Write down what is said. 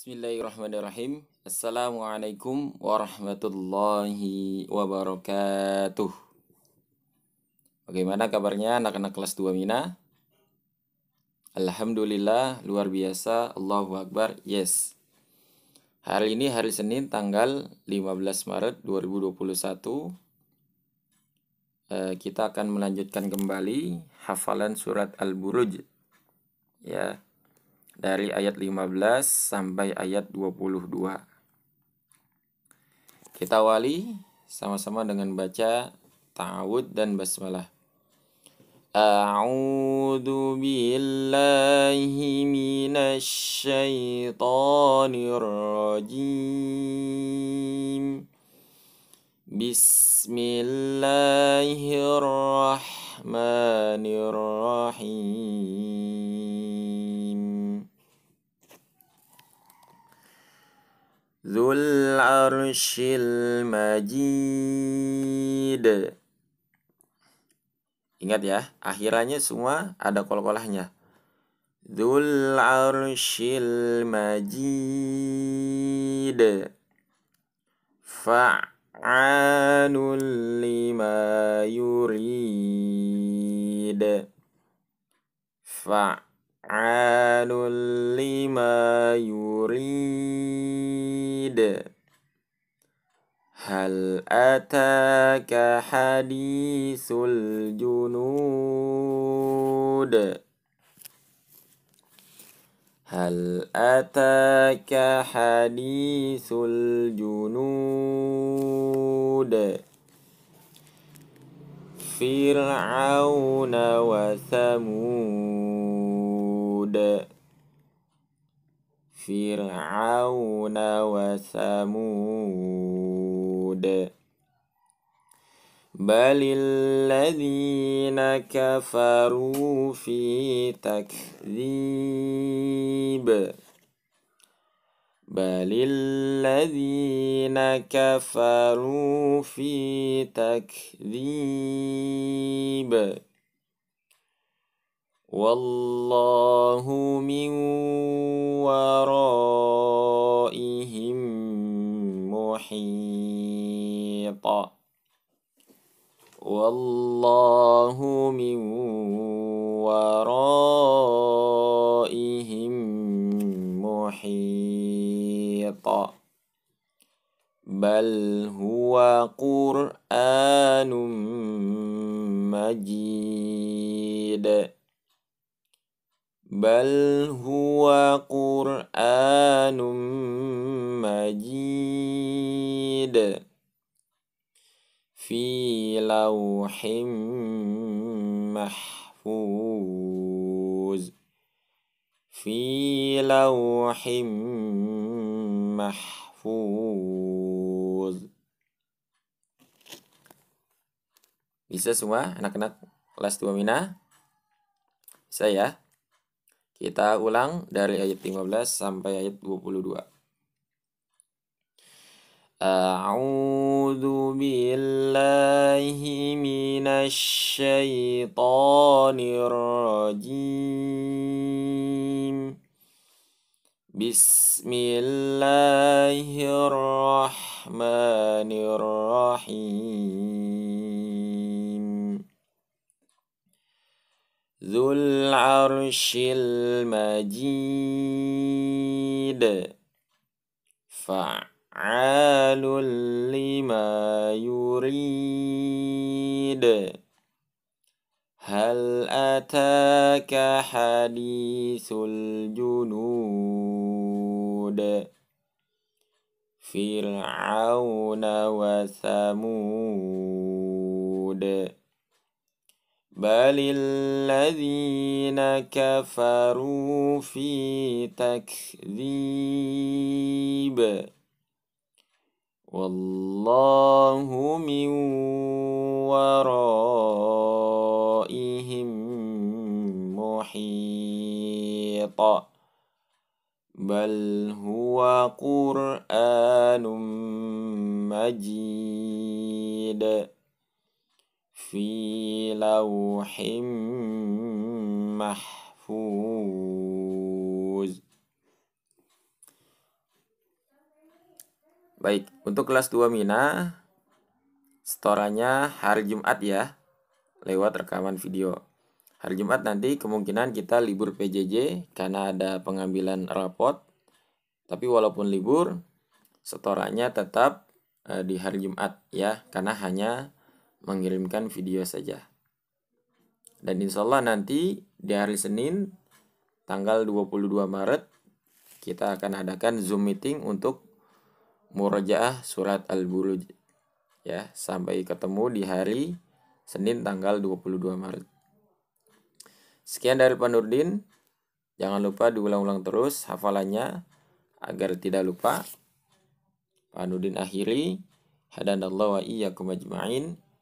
Bismillahirrahmanirrahim. Assalamualaikum warahmatullahi wabarakatuh. Bagaimana kabarnya anak-anak kelas 2 Mina? Alhamdulillah, luar biasa. Allahu Akbar. Yes. Hari ini hari Senin tanggal 15 Maret 2021. Eh, kita akan melanjutkan kembali hafalan surat Al-Buruj. Ya dari ayat 15 sampai ayat 22. Kita awali sama-sama dengan baca ta'awud dan basmalah. A'udzu billahi من الشيطان الرجيم بسم Zul Arshil Majid. Ingat ya, akhirannya semua ada kol-kolahnya. Zul arshil majid Fa'anul lima yurid Fa'anul فعال لما يريد هل أتاك حديث الجنود هل أتاك حديث الجنود فرعون وثمود وثمود فرعون وثمود بل الذين كفروا في تكذيب بل الذين كفروا في تكذيب والله من ورائهم محيط والله من ورائهم محيط بل هو قرآن مجيد بل هو قرآن مجيد في لوح محفوظ في لوح محفوظ Bisa semua anak-anak kelas 2 Mina? Bisa ya? Kita ulang dari ayat 15 sampai ayat 22. A'udzu billahi minasy syaithanir rajim. Bismillahirrahmanirrahim. ذو العرش المجيد فعال لما يريد هل أتاك حديث الجنود فرعون وثمود بل الذين كفروا في تكذيب والله من ورائهم محيط بل هو قرآن مجيد في لوح mahfuz. Baik, untuk kelas 2 Mina, setorannya hari Jumat ya, lewat rekaman video. Hari Jumat nanti kemungkinan kita libur PJJ karena ada pengambilan rapot. Tapi walaupun libur, setorannya tetap eh, di hari Jumat ya, karena hanya mengirimkan video saja. Dan insya Allah nanti di hari Senin tanggal 22 Maret kita akan adakan Zoom meeting untuk murajaah surat Al-Buruj. Ya, sampai ketemu di hari Senin tanggal 22 Maret. Sekian dari pak nurdin Jangan lupa diulang-ulang terus hafalannya agar tidak lupa. pak nurdin akhiri. Hadanallahu wa iyyakum ajma'in.